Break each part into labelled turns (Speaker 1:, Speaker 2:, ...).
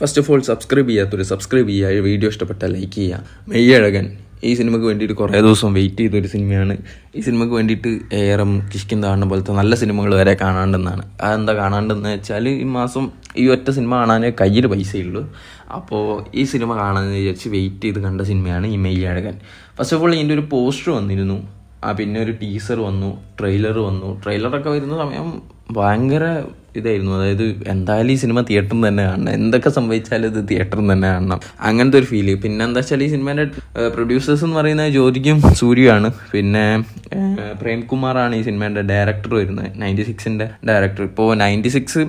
Speaker 1: first of all subscribe ചെയ്യാത്തൊരു subscribe ചെയ്യുക video ഇഷ്ടപ്പെട്ടാൽ ലൈക്ക് ചെയ്യുക മെയ്യഴകൻ ഈ സിനിമയ്ക്ക് വേണ്ടിയിട്ട് കുറേ ദിവസം വെയിറ്റ് ചെയ്തൊരു സിനിമയാണ് ഈ സിനിമയ്ക്ക് വേണ്ടിയിട്ട് ഏറം കാണുന്ന പോലത്തെ നല്ല സിനിമകൾ വരെ കാണാണ്ടെന്നാണ് അതെന്താ കാണാണ്ടെന്ന് വെച്ചാൽ ഈ മാസം ഈ ഒറ്റ സിനിമ കാണാൻ കയ്യിൽ പൈസയുള്ളൂ അപ്പോൾ ഈ സിനിമ കാണാമെന്ന് വിചാരിച്ച് വെയിറ്റ് ചെയ്ത് കണ്ട സിനിമയാണ് ഈ മെയ്യഴകൻ ഫസ്റ്റ് ഓഫ് ഓൾ ഇതിൻ്റെ ഒരു പോസ്റ്റർ വന്നിരുന്നു ആ പിന്നെ ഒരു ടീസർ വന്നു ട്രെയിലർ വന്നു ട്രെയിലറൊക്കെ വരുന്ന സമയം ഭയങ്കര ഇതായിരുന്നു അതായത് എന്തായാലും ഈ സിനിമ തിയേറ്ററിൽ തന്നെ കാണണം എന്തൊക്കെ സംഭവിച്ചാലും ഇത് തിയേറ്ററിൽ തന്നെ കാണണം അങ്ങനത്തെ ഒരു ഫീല് പിന്നെ എന്താ വെച്ചാൽ ഈ സിനിമേൻ്റെ പ്രൊഡ്യൂസേഴ്സ് എന്ന് പറയുന്നത് ജ്യോതിക്കും സൂര്യയാണ് പിന്നെ പ്രേംകുമാറാണ് ഈ സിനിമേൻ്റെ ഡയറക്ടർ വരുന്നത് നയൻറ്റി സിക്സിൻ്റെ ഡയറക്ടർ ഇപ്പോൾ നയൻറ്റി സിക്സ്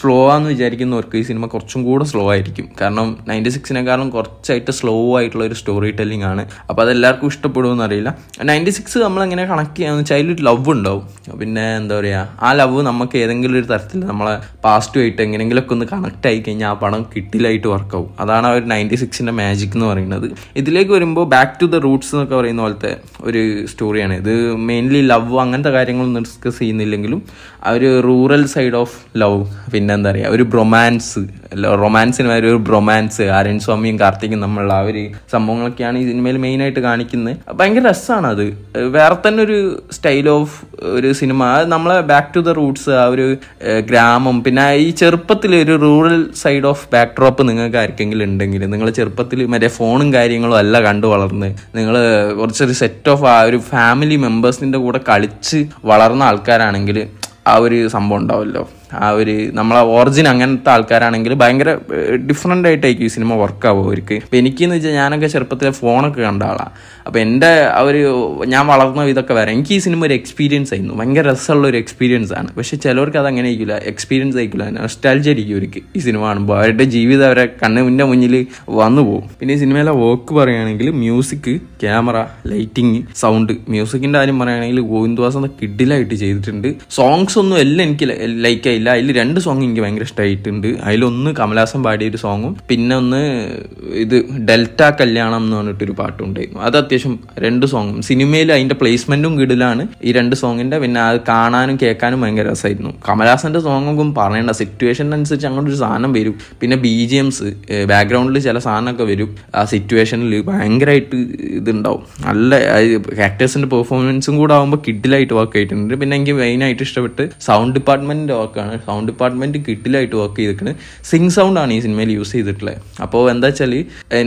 Speaker 1: സ്ലോ ആണെന്ന് വിചാരിക്കുന്നവർക്ക് ഈ സിനിമ കുറച്ചും കൂടെ സ്ലോ ആയിരിക്കും കാരണം നയൻറ്റി സിക്സിനെക്കാളും കുറച്ചായിട്ട് സ്ലോ ആയിട്ടുള്ള ഒരു സ്റ്റോറി ടെല്ലിംഗ് ആണ് അപ്പോൾ അതെല്ലാവർക്കും ഇഷ്ടപ്പെടുമെന്ന് അറിയില്ല നയൻറ്റി സിക്സ് നമ്മളെങ്ങനെ കണക്ട് ചെയ്യാന്ന് വെച്ചാൽ അതിലൊരു ലവ് ഉണ്ടാവും പിന്നെ എന്താ പറയുക ആ ലവ് നമുക്ക് ഏതെങ്കിലും ഒരു തരത്തിൽ നമ്മളെ ആയിട്ട് എങ്ങനെങ്കിലുമൊക്കെ ഒന്ന് കണക്ട് ആയി കഴിഞ്ഞാൽ ആ പണം കിട്ടിലായിട്ട് വർക്കാവും അതാണ് ആ ഒരു നയൻറ്റി സിക്സിൻ്റെ മാജിക് എന്ന് പറയുന്നത് ഇതിലേക്ക് വരുമ്പോൾ ബാക്ക് ടു ദ റൂട്ട്സ് എന്നൊക്കെ പറയുന്ന പോലത്തെ ഒരു സ്റ്റോറിയാണ് ഇത് മെയിൻലി ലവ് അങ്ങനത്തെ കാര്യങ്ങളൊന്നും ഡിസ്കസ് ചെയ്യുന്നില്ലെങ്കിലും ആ ഒരു റൂറൽ സൈഡ് ഓഫ് ലവ് പിന്നെന്താ പറയുക ഒരു ബ്രൊമാൻസ് റൊമാൻസിന് ഒരു ബ്രൊമാൻസ് ആരൻ സ്വാമിയും കാർത്തിക്കും നമ്മളുള്ള ആ ഒരു സംഭവങ്ങളൊക്കെയാണ് ഈ സിനിമയിൽ മെയിനായിട്ട് കാണിക്കുന്നത് ഭയങ്കര രസമാണ് അത് വേറെ തന്നെ ഒരു സ്റ്റൈൽ ഓഫ് ഒരു സിനിമ നമ്മളെ ബാക്ക് ടു ദ റൂട്ട്സ് ആ ഒരു ഗ്രാമം പിന്നെ ഈ ചെറുപ്പത്തിൽ ഒരു rural side of backdrop നിങ്ങൾക്ക് ആർക്കെങ്കിലും ഉണ്ടെങ്കിൽ നിങ്ങൾ ചെറുപ്പത്തിൽ മറ്റേ ഫോണും കാര്യങ്ങളും അല്ല കണ്ടു വളർന്ന് നിങ്ങൾ കുറച്ചൊരു സെറ്റ് ഓഫ് ആ ഒരു ഫാമിലി മെമ്പേഴ്സിൻ്റെ കൂടെ കളിച്ച് വളർന്ന ആൾക്കാരാണെങ്കിൽ ആ ഒരു സംഭവം ഉണ്ടാവുമല്ലോ ആ ഒരു നമ്മളെ ഒറിജിൻ അങ്ങനത്തെ ആൾക്കാരാണെങ്കിൽ ഭയങ്കര ഡിഫറെൻ്റ് ആയിട്ടായിരിക്കും ഈ സിനിമ വർക്കാവും അവർക്ക് അപ്പം എനിക്കെന്ന് വെച്ചാൽ ഞാനൊക്കെ ചെറുപ്പത്തിലെ ഫോണൊക്കെ കണ്ട ആളാണ് അപ്പം എൻ്റെ ആ ഒരു ഞാൻ വളർന്ന ഇതൊക്കെ വരാം എനിക്ക് ഈ സിനിമ ഒരു എക്സ്പീരിയൻസ് ആയിരുന്നു ഭയങ്കര രസമുള്ള ഒരു എക്സ്പീരിയൻസ് ആണ് പക്ഷേ ചിലവർക്ക് അത് അങ്ങനെ ആയിരിക്കില്ല എക്സ്പീരിയൻസ് ആയിരിക്കില്ല നൊസ്റ്റാൽജി ആയിരിക്കും അവർക്ക് ഈ സിനിമ കാണുമ്പോൾ അവരുടെ ജീവിതം അവരെ കണ്ണിൻ്റെ മുന്നിൽ വന്നു പോകും പിന്നെ ഈ സിനിമയിലെ വർക്ക് പറയുകയാണെങ്കിൽ മ്യൂസിക് ക്യാമറ ലൈറ്റിംഗ് സൗണ്ട് മ്യൂസിക്കിൻ്റെ കാര്യം പറയുകയാണെങ്കിൽ ഗോവിന്ദ്വാസ് എന്ന കിഡിലായിട്ട് ചെയ്തിട്ടുണ്ട് സോങ്സ് ഒന്നും എല്ലാം എനിക്ക് ആയി അറിയില്ല അതിൽ രണ്ട് സോങ് എനിക്ക് ഭയങ്കര ഇഷ്ടമായിട്ടുണ്ട് അതിലൊന്ന് കമലാസം പാടിയ ഒരു സോങ്ങും പിന്നെ ഒന്ന് ഇത് ഡെൽറ്റ കല്യാണം എന്ന് പറഞ്ഞിട്ടൊരു പാട്ടുണ്ടായിരുന്നു അത് അത്യാവശ്യം രണ്ട് സോങ്ങും സിനിമയിൽ അതിന്റെ പ്ലേസ്മെന്റും കിടിലാണ് ഈ രണ്ട് സോങ്ങിന്റെ പിന്നെ അത് കാണാനും കേൾക്കാനും ഭയങ്കര രസമായിരുന്നു കമലാസൻ്റെ സോങ്ങൊന്നും പറയേണ്ട സിറ്റുവേഷനനുസരിച്ച് അങ്ങോട്ട് ഒരു സാധനം വരും പിന്നെ ബി ജി എംസ് ബാക്ക്ഗ്രൗണ്ടിൽ ചില സാധനമൊക്കെ വരും ആ സിറ്റുവേഷനിൽ ഭയങ്കരമായിട്ട് ഇതുണ്ടാവും നല്ല ആക്ടേഴ്സിന്റെ പെർഫോമൻസും കൂടെ ആകുമ്പോൾ കിഡിലായിട്ട് വർക്ക് ആയിട്ടുണ്ട് പിന്നെ എനിക്ക് മെയിനായിട്ട് ഇഷ്ടപ്പെട്ട് സൗണ്ട് ഡിപ്പാർട്ട്മെന്റിന്റെ വർക്കാണ് സൗണ്ട് ഡിപ്പാർട്ട്മെന്റ് കിട്ടിലായിട്ട് വർക്ക് ചെയ്തിരിക്കണ് സിങ് സൗണ്ട് ആണ് ഈ സിനിമയിൽ യൂസ് ചെയ്തിട്ടുള്ളത് അപ്പോൾ എന്താ വെച്ചാൽ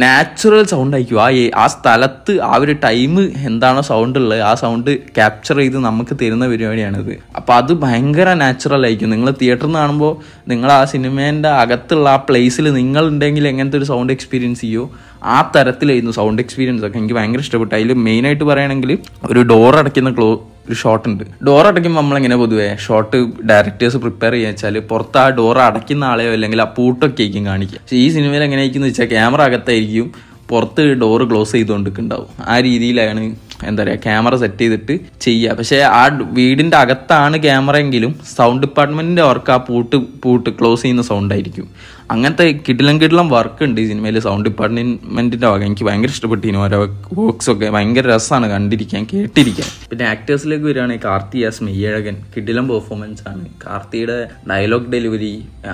Speaker 1: നാച്ചുറൽ സൗണ്ട് ആയിരിക്കും ആ ആ സ്ഥലത്ത് ആ ഒരു ടൈം എന്താണോ സൗണ്ട് ഉള്ളത് ആ സൗണ്ട് ക്യാപ്ചർ ചെയ്ത് നമുക്ക് തരുന്ന പരിപാടിയാണിത് അപ്പോൾ അത് ഭയങ്കര നാച്ചുറൽ ആയിരിക്കും നിങ്ങൾ തിയേറ്ററിൽ നിന്ന് കാണുമ്പോൾ നിങ്ങൾ ആ സിനിമേൻ്റെ അകത്തുള്ള ആ പ്ലേസിൽ നിങ്ങൾ ഉണ്ടെങ്കിൽ എങ്ങനത്തെ ഒരു സൗണ്ട് എക്സ്പീരിയൻസ് ചെയ്യോ ആ തരത്തിലായിരുന്നു സൗണ്ട് എക്സ്പീരിയൻസ് ഒക്കെ എനിക്ക് ഭയങ്കര ഇഷ്ടപ്പെട്ടു അതിൽ മെയിനായിട്ട് പറയുകയാണെങ്കിൽ ഒരു ഡോർ അടയ്ക്കുന്ന ക്ലോ ഒരു ഷോട്ട് ഉണ്ട് ഡോർ അടയ്ക്കുമ്പോൾ എങ്ങനെ പൊതുവെ ഷോട്ട് ഡയറക്ടേഴ്സ് പ്രിപ്പയർ ചെയ്യാൻ വെച്ചാൽ പുറത്ത് ആ ഡോർ അടയ്ക്കുന്ന ആളെയോ അല്ലെങ്കിൽ ആ പൂട്ടൊക്കെ ആയിരിക്കും കാണിക്കുക പക്ഷേ ഈ സിനിമയിൽ എങ്ങനെ ആയിരിക്കും വെച്ചാൽ ക്യാമറ അകത്തായിരിക്കും പുറത്ത് ഡോറ് ക്ലോസ് ചെയ്തുകൊണ്ടിരിക്കുന്നുണ്ടാവും ആ രീതിയിലാണ് എന്താ പറയുക ക്യാമറ സെറ്റ് ചെയ്തിട്ട് ചെയ്യുക പക്ഷേ ആ വീടിൻ്റെ അകത്താണ് ക്യാമറ എങ്കിലും സൗണ്ട് ഡിപ്പാർട്ട്മെൻറ്റിൻ്റെ അവർക്ക് ആ പൂട്ട് പൂട്ട് ക്ലോസ് ചെയ്യുന്ന സൗണ്ട് ആയിരിക്കും അങ്ങനത്തെ കിടിലം കിടിലം വർക്ക് ഉണ്ട് ഈ സിനിമയിൽ സൗണ്ട് ഡിപ്പാർട്ട്മെൻറ്റിൻ്റെ വക എനിക്ക് ഭയങ്കര ഇഷ്ടപ്പെട്ടിരുന്നു ഓരോ വർക്ക്സൊക്കെ ഭയങ്കര രസമാണ് കണ്ടിരിക്കാൻ കേട്ടിരിക്കാൻ പിന്നെ ആക്ടേഴ്സിലേക്ക് വരികയാണെങ്കിൽ കാർത്തി ആസ് മെയ്യഴകൻ കിടിലം പെർഫോമൻസ് ആണ് കാർത്തിയുടെ ഡയലോഗ് ഡെലിവറി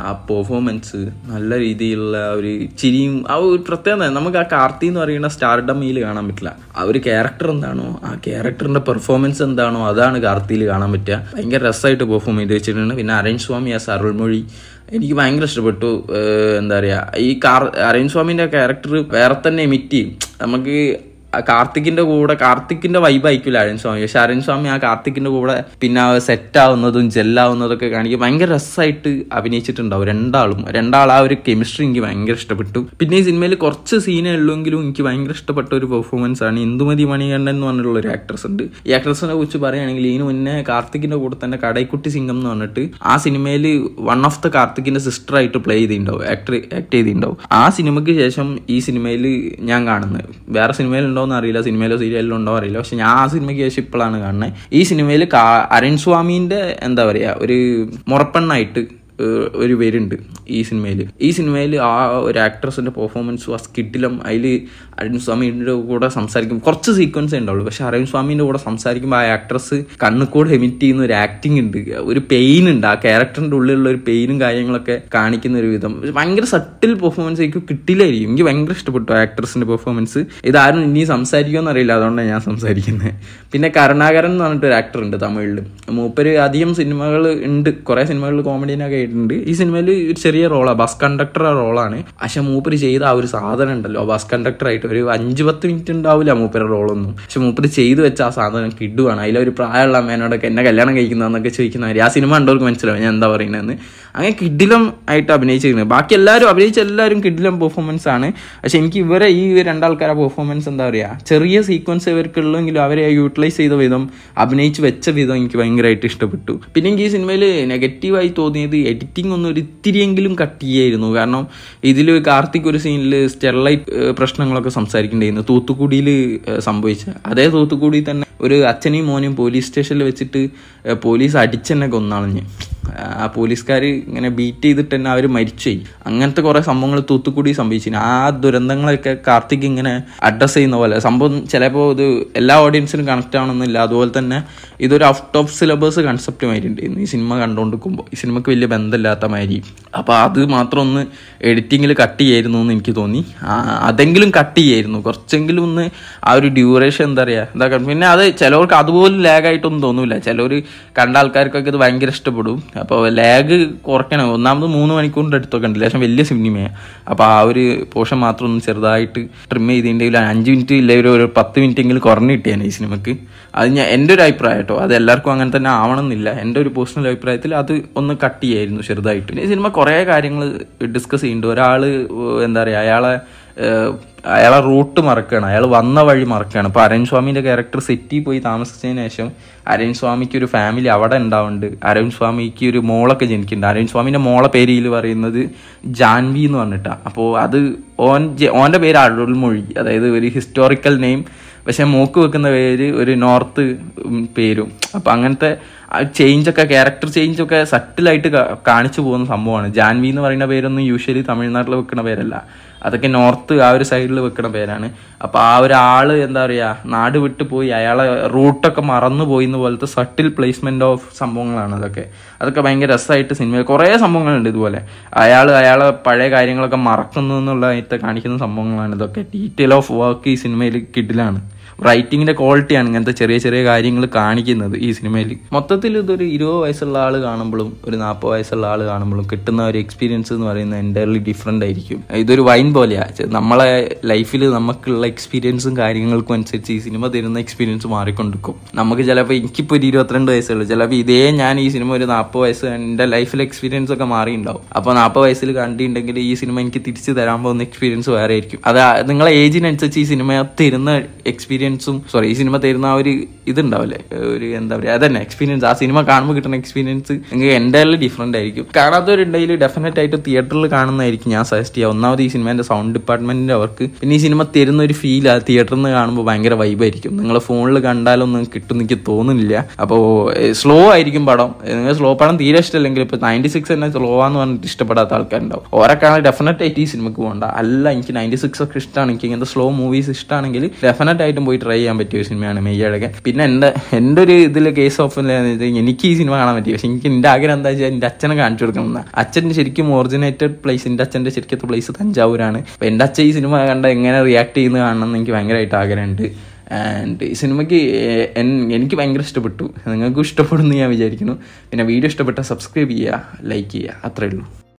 Speaker 1: ആ പെർഫോമൻസ് നല്ല രീതിയിലുള്ള ഒരു ചിരിയും ആ ഒരു പ്രത്യേകത നമുക്ക് ആ കാർത്തി എന്ന് പറയുന്ന സ്റ്റാർഡമിയിൽ കാണാൻ പറ്റില്ല ആ ഒരു ക്യാരക്ടർ എന്താണോ ആ ക്യാരക്ടറിൻ്റെ പെർഫോമൻസ് എന്താണോ അതാണ് കാർത്തിയിൽ കാണാൻ പറ്റുക ഭയങ്കര രസമായിട്ട് പെർഫോം ചെയ്ത് വെച്ചിട്ടുണ്ട് പിന്നെ അരൺ സ്വാമി ആസ് അരുൾമൊഴി എനിക്ക് ഭയങ്കര ഇഷ്ടപ്പെട്ടു എന്താ പറയുക ഈ കാർ അരവിന്ദ് സ്വാമിൻ്റെ ക്യാരക്ടർ വേറെ തന്നെ എമിറ്റ് ചെയ്യും നമുക്ക് കാർത്തിക്കിന്റെ കൂടെ കാർത്തിക്കിന്റെ വൈബ് ആയിരിക്കില്ല അരുൺ സ്വാമി പക്ഷെ അരുൺ സ്വാമി ആ കാർത്തിക്കിന്റെ കൂടെ പിന്നെ സെറ്റ് ആവുന്നതും ജെല്ലാവുന്നതൊക്കെ കാണിക്കും ഭയങ്കര രസമായിട്ട് അഭിനയിച്ചിട്ടുണ്ടാവും രണ്ടാളും രണ്ടാൾ ആ ഒരു കെമിസ്ട്രി എനിക്ക് ഭയങ്കര ഇഷ്ടപ്പെട്ടു പിന്നെ ഈ സിനിമയിൽ കുറച്ച് സീനേ ഉള്ളൂങ്കിലും എനിക്ക് ഭയങ്കര ഇഷ്ടപ്പെട്ട ഒരു പെർഫോമൻസ് ആണ് ഇന്ദുമതി മണികണ്ഠൻ എന്ന് പറഞ്ഞിട്ടുള്ള ഒരു ആക്ട്രസ് ഉണ്ട് ഈ ആക്ട്രസിനെ കുറിച്ച് പറയുകയാണെങ്കിൽ ഇതിന് മുന്നേ കാർത്തിക്കിന്റെ കൂടെ തന്നെ കടൈക്കുട്ടി സിംഗം എന്ന് പറഞ്ഞിട്ട് ആ സിനിമയിൽ വൺ ഓഫ് ദ കാർത്തിക്കിന്റെ സിസ്റ്റർ ആയിട്ട് പ്ലേ ചെയ്തിട്ടുണ്ടാവും ആക്ട് ആക്ട് ചെയ്തിട്ടുണ്ടാവും ആ സിനിമയ്ക്ക് ശേഷം ഈ സിനിമയിൽ ഞാൻ കാണുന്നത് വേറെ സിനിമയിലുണ്ടോ ഉണ്ടോയെന്ന് അറിയില്ല സിനിമയിലോ സീരിയലിലോ ഉണ്ടോ അറിയില്ല പക്ഷെ ഞാൻ ആ സിനിമയ്ക്ക് ശേഷം ഇപ്പോഴാണ് കാണുന്നത് ഈ സിനിമയിൽ അരുൺ സ്വാമിന്റെ എന്താ പറയുക ഒരു മുറപ്പെണ്ണായിട്ട് ഒരു പേരുണ്ട് ഈ സിനിമയിൽ ഈ സിനിമയിൽ ആ ഒരു ആക്ട്രസിൻ്റെ പെർഫോമൻസ് ആ സ്കിഡിലും അതിൽ അരുൺ സ്വാമിയുടെ കൂടെ സംസാരിക്കും കുറച്ച് സീക്വൻസേ ഉണ്ടാവുള്ളൂ പക്ഷേ അരവിന്ദ് സ്വാമിൻ്റെ കൂടെ സംസാരിക്കുമ്പോൾ ആ ആക്ട്രസ് കണ്ണുക്കൂടെ എമിറ്റ് ചെയ്യുന്ന ഒരു ആക്ടിങ് ഉണ്ട് ഒരു പെയിൻ ഉണ്ട് ആ ക്യാരക്ടറിൻ്റെ ഉള്ളിലുള്ള ഒരു പെയിനും കാര്യങ്ങളൊക്കെ കാണിക്കുന്ന ഒരു വിധം ഭയങ്കര സട്ടിൽ പെർഫോമൻസ് എനിക്ക് കിട്ടില്ലായിരിക്കും എനിക്ക് ഭയങ്കര ഇഷ്ടപ്പെട്ടു ആക്ട്രസിന്റെ ആക്ട്രസിൻ്റെ പെർഫോമൻസ് ഇതാരും ഇനി സംസാരിക്കുമോ അറിയില്ല അതുകൊണ്ടാണ് ഞാൻ സംസാരിക്കുന്നത് പിന്നെ കരുണാകരൻ എന്ന് പറഞ്ഞിട്ട് ഒരു ആക്ടർ ഉണ്ട് തമിഴിൽ മൂപ്പര് അധികം സിനിമകൾ ഉണ്ട് കുറേ സിനിമകളിൽ കോമഡിനൊക്കെ കിട്ടിയിട്ടുണ്ട് ഈ സിനിമയിൽ ഒരു ചെറിയ റോളാണ് ബസ് കണ്ടക്ടർ റോളാണ് പക്ഷെ മൂപ്പര് ചെയ്ത ആ ഒരു സാധനം ഉണ്ടല്ലോ ബസ് കണ്ടക്ടർ ആയിട്ട് ഒരു അഞ്ച് പത്ത് മിനിറ്റ് ഉണ്ടാവില്ല മൂപ്പര റോളൊന്നും പക്ഷെ മൂപ്പര് ചെയ്തു വെച്ച ആ സാധനം കിടുവാണ് അതിലൊരു പ്രായമുള്ള അമ്മേനോടൊക്കെ എന്നെ കല്യാണം കഴിക്കുന്നതെന്നൊക്കെ ചോദിക്കുന്നവർ ആ സിനിമ കണ്ടവർക്ക് മനസ്സിലാവും ഞാൻ എന്താ പറയുന്നതെന്ന് അങ്ങനെ കിഡിലും ആയിട്ട് അഭിനയിച്ചിരുന്നത് ബാക്കി എല്ലാവരും അഭിനയിച്ച എല്ലാവരും കിഡിലും പെർഫോമൻസ് ആണ് പക്ഷെ എനിക്ക് ഇവരെ ഈ രണ്ടാൾക്കാരുടെ പെർഫോമൻസ് എന്താ പറയുക ചെറിയ സീക്വൻസ് ഇവർക്കുള്ളെങ്കിലും അവരെ യൂട്ടിലൈസ് ചെയ്ത വിധം അഭിനയിച്ച് വെച്ച വിധം എനിക്ക് ഭയങ്കരമായിട്ട് ഇഷ്ടപ്പെട്ടു പിന്നെ എനിക്ക് ഈ സിനിമയിൽ നെഗറ്റീവായി തോന്നിയത് എഡിറ്റിംഗ് ഒന്ന് ഒരിത്തിരിയെങ്കിലും ഇത്തിരിയെങ്കിലും കട്ട് ചെയ്യായിരുന്നു കാരണം ഇതിൽ കാർത്തിക് ഒരു സീനിൽ സ്റ്റെർലൈറ്റ് പ്രശ്നങ്ങളൊക്കെ സംസാരിക്കേണ്ടിയിരുന്നു തൂത്തുക്കുടിയിൽ സംഭവിച്ച അതേ തൂത്തുക്കുടി തന്നെ ഒരു അച്ഛനെയും മോനെയും പോലീസ് സ്റ്റേഷനിൽ വെച്ചിട്ട് പോലീസ് അടിച്ചെന്നെ കൊന്നളഞ്ഞ് ആ പോലീസുകാർ ഇങ്ങനെ ബീറ്റ് ചെയ്തിട്ട് തന്നെ അവർ മരിച്ചു അങ്ങനത്തെ കുറേ സംഭവങ്ങൾ തൂത്തുക്കുടി സംഭവിച്ചു ആ ദുരന്തങ്ങളൊക്കെ കാർത്തിക് ഇങ്ങനെ അഡ്രസ്സ് ചെയ്യുന്ന പോലെ സംഭവം ചിലപ്പോൾ ഇത് എല്ലാ ഓഡിയൻസിനും കണക്റ്റ് ആവണമെന്നില്ല അതുപോലെ തന്നെ ഇതൊരു ഔട്ട് ഓഫ് സിലബസ് കൺസെപ്റ്റ് മാതിരിയുണ്ടായിരുന്നു ഈ സിനിമ കണ്ടുകൊണ്ടിരിക്കുമ്പോൾ ഈ സിനിമയ്ക്ക് വലിയ ബന്ധമില്ലാത്ത മാതിരി അപ്പോൾ അത് മാത്രം ഒന്ന് എഡിറ്റിങ്ങിൽ കട്ട് ചെയ്യായിരുന്നു എന്ന് എനിക്ക് തോന്നി അതെങ്കിലും കട്ട് ചെയ്യായിരുന്നു കുറച്ചെങ്കിലും ഒന്ന് ആ ഒരു ഡ്യൂറേഷൻ എന്താ പറയുക എന്താ പിന്നെ അത് ചിലവർക്ക് അതുപോലെ ലാഗായിട്ടൊന്നും തോന്നില്ല ചിലവർ കണ്ട ആൾക്കാർക്കൊക്കെ ഇത് ഭയങ്കര ഇഷ്ടപ്പെടും അപ്പോൾ ലാഗ് കുറയ്ക്കണം ഒന്നാമത് മൂന്ന് മണിക്കൂറിൻ്റെ അടുത്തൊക്കെ ഉണ്ട് ലേശം വലിയ സിനിമയാണ് അപ്പോൾ ആ ഒരു പോർഷൻ മാത്രം ഒന്ന് ചെറുതായിട്ട് ട്രിം ചെയ്തിട്ടുണ്ടെങ്കിൽ അഞ്ച് മിനിറ്റ് ഇല്ല ഒരു പത്ത് മിനിറ്റ് എങ്കിലും കുറഞ്ഞ് കിട്ടിയാണ് ഈ സിനിമക്ക് അത് ഞാൻ എൻ്റെ ഒരു അഭിപ്രായം കേട്ടോ അത് എല്ലാവർക്കും അങ്ങനെ തന്നെ ആവണമെന്നില്ല എൻ്റെ ഒരു പേഴ്സണൽ അഭിപ്രായത്തിൽ അത് ഒന്ന് കട്ട് ചെയ്യായിരുന്നു ചെറുതായിട്ട് ഈ സിനിമ കുറേ കാര്യങ്ങൾ ഡിസ്കസ് ചെയ്യുന്നുണ്ട് ഒരാൾ എന്താ പറയുക അയാളെ അയാളെ റൂട്ട് മറക്കുകയാണ് അയാൾ വന്ന വഴി മറക്കുകയാണ് അപ്പോൾ അരുൺ സ്വാമിൻ്റെ ക്യാരക്ടർ സെറ്റിൽ പോയി താമസിച്ചതിന് ശേഷം അരുൺ സ്വാമിക്ക് ഒരു ഫാമിലി അവിടെ ഉണ്ടാവുന്നുണ്ട് അരുൺ സ്വാമിക്ക് ഒരു മോളൊക്കെ ജനിക്കുന്നുണ്ട് അരുൺ സ്വാമിൻ്റെ മോളെ പേരിൽ പറയുന്നത് ജാൻവി എന്ന് പറഞ്ഞിട്ടാണ് അപ്പോൾ അത് ഓൻ ഓൻ്റെ പേര് അരുൾമൊഴി അതായത് ഒരു ഹിസ്റ്റോറിക്കൽ നെയിം പക്ഷേ മൂക്ക് വെക്കുന്ന പേര് ഒരു നോർത്ത് പേരും അപ്പം അങ്ങനത്തെ ആ ഒക്കെ ക്യാരക്ടർ ചേഞ്ച് ഒക്കെ സട്ടിലായിട്ട് കാണിച്ചു പോകുന്ന സംഭവമാണ് ജാൻവി എന്ന് പറയുന്ന പേരൊന്നും യൂഷ്വലി തമിഴ്നാട്ടിൽ വെക്കുന്ന പേരല്ല അതൊക്കെ നോർത്ത് ആ ഒരു സൈഡിൽ വെക്കുന്ന പേരാണ് അപ്പോൾ ആ ആള് എന്താ പറയാ നാട് വിട്ടു പോയി അയാളെ റൂട്ടൊക്കെ മറന്നു പോയി പോലത്തെ സട്ടിൽ പ്ലേസ്മെന്റ് ഓഫ് സംഭവങ്ങളാണ് അതൊക്കെ അതൊക്കെ ഭയങ്കര രസമായിട്ട് സിനിമ കുറേ സംഭവങ്ങളുണ്ട് ഇതുപോലെ അയാൾ അയാളെ പഴയ കാര്യങ്ങളൊക്കെ മറക്കുന്നു എന്നുള്ളതായിട്ട് കാണിക്കുന്ന സംഭവങ്ങളാണ് ഇതൊക്കെ ഡീറ്റെയിൽ ഓഫ് വർക്ക് ഈ സിനിമയിൽ കിഡിലാണ് റൈറ്റിങ്ങിന്റെ ക്വാളിറ്റിയാണ് ഇങ്ങനത്തെ ചെറിയ ചെറിയ കാര്യങ്ങൾ കാണിക്കുന്നത് ഈ സിനിമയിൽ മൊത്തത്തിൽ ഇതൊരു ഇരുപത് വയസ്സുള്ള ആൾ കാണുമ്പോഴും ഒരു നാൽപ്പത് വയസ്സുള്ള ആൾ കാണുമ്പോഴും കിട്ടുന്ന ഒരു എക്സ്പീരിയൻസ് എന്ന് പറയുന്നത് എൻ്റയർലി ഡിഫറെൻ്റ് ആയിരിക്കും ഇതൊരു വൈൻ പോലെയാണ് നമ്മളെ ലൈഫിൽ നമുക്കുള്ള എക്സ്പീരിയൻസും കാര്യങ്ങൾക്കും അനുസരിച്ച് ഈ സിനിമ തരുന്ന എക്സ്പീരിയൻസ് മാറിക്കൊണ്ടിരിക്കും നമുക്ക് ചിലപ്പോൾ എനിക്കിപ്പോൾ ഒരു ഇരുപത്തിരണ്ട് വയസ്സുള്ളൂ ചിലപ്പോൾ ഇതേ ഞാൻ ഈ സിനിമ ഒരു നാൽപ്പത് വയസ്സ് എൻ്റെ ലൈഫിലെ എക്സ്പീരിയൻസ് ഒക്കെ മാറിയിട്ടുണ്ടാവും അപ്പോൾ നാൽപ്പത് വയസ്സിൽ കണ്ടിട്ടുണ്ടെങ്കിൽ ഈ സിനിമ എനിക്ക് തിരിച്ചു തരാൻ പോകുന്ന എക്സ്പീരിയൻസ് വേറെ ആയിരിക്കും അത് നിങ്ങളെ ഏജിനനുസരിച്ച് ഈ സിനിമ തരുന്ന എക്സ്പീരിയൻസ് എക്സ്പീരിയൻസും സോറി ഈ സിനിമ തരുന്ന ആ ഒരു ഇതുണ്ടാവില്ലേ ഒരു എന്താ പറയുക അതന്നെ എക്സ്പീരിയൻസ് ആ സിനിമ കാണുമ്പോൾ കിട്ടുന്ന എക്സ്പീരിയൻസ് നിങ്ങൾക്ക് എൻ്റയർലി ഡിഫറെൻ്റ് ആയിരിക്കും കാണാത്തവരുണ്ടെങ്കിൽ ഡെഫിനറ്റ് ആയിട്ട് തിയേറ്ററിൽ കാണുന്നതായിരിക്കും ഞാൻ സജസ്റ്റ് ചെയ്യുക ഒന്നാമത് ഈ സിനിമേൻ്റെ സൗണ്ട് ഡിപ്പാർട്ട്മെൻറ്റിൻ്റെ അവർക്ക് പിന്നെ ഈ സിനിമ തരുന്ന ഒരു ഫീൽ ആ തിയേറ്ററിൽ നിന്ന് കാണുമ്പോൾ ഭയങ്കര വൈബായിരിക്കും നിങ്ങൾ ഫോണിൽ കണ്ടാലൊന്നും കിട്ടും എനിക്ക് തോന്നുന്നില്ല അപ്പോൾ സ്ലോ ആയിരിക്കും പടം നിങ്ങൾ സ്ലോ പടം തീരെ ഇഷ്ടമല്ലെങ്കിൽ ഇപ്പോൾ നയൻറ്റി സിക്സ് തന്നെ സ്ലോ ആന്ന് പറഞ്ഞിട്ട് ഇഷ്ടപ്പെടാത്ത ആൾക്കാരുണ്ടാവും ഓരൊക്കെ ഡെഫിനറ്റ് ആയിട്ട് ഈ സിനിമയ്ക്ക് പോകണ്ട അല്ല എനിക്ക് നയൻറ്റി സിക്സ് ഒക്കെ ഇഷ്ടമാണ് എനിക്ക് ഇങ്ങനത്തെ സ്ലോ മൂവീസ് ഇഷ്ടമാണെങ്കിൽ ഡെഫിനറ്റ് ആയിട്ടും പോയി ട്രൈ ചെയ്യാൻ പറ്റിയ ഒരു സിനിമയാണ് മെയ്യഴകൻ പിന്നെ എൻ്റെ എൻ്റെ ഒരു ഇതിൽ കേസ് ഓഫ് എനിക്ക് ഈ സിനിമ കാണാൻ പറ്റി പക്ഷെ എനിക്ക് എൻ്റെ ആഗ്രഹം എന്താ വെച്ചാൽ എൻ്റെ അച്ഛനെ കാണിച്ചു കൊടുക്കണം അച്ഛൻ്റെ ശരിക്കും ഒറിജിനേറ്റഡ് പ്ലേസ് എൻ്റെ അച്ഛൻ്റെ ശരിക്കത്തെ പ്ലേസ് തഞ്ചാവൂരാണ് അപ്പോൾ എൻ്റെ അച്ഛൻ ഈ സിനിമ കണ്ട എങ്ങനെ റിയാക്ട് ചെയ്യുന്നത് കാണണം എന്ന് എനിക്ക് ഭയങ്കരമായിട്ട് ആഗ്രഹമുണ്ട് ആൻഡ് ഈ സിനിമയ്ക്ക് എനിക്ക് ഭയങ്കര ഇഷ്ടപ്പെട്ടു നിങ്ങൾക്കും ഇഷ്ടപ്പെടുന്നു ഞാൻ വിചാരിക്കുന്നു പിന്നെ വീഡിയോ ഇഷ്ടപ്പെട്ടാൽ സബ്സ്ക്രൈബ് ചെയ്യുക ലൈക്ക് ചെയ്യുക അത്രയേ ഉള്ളൂ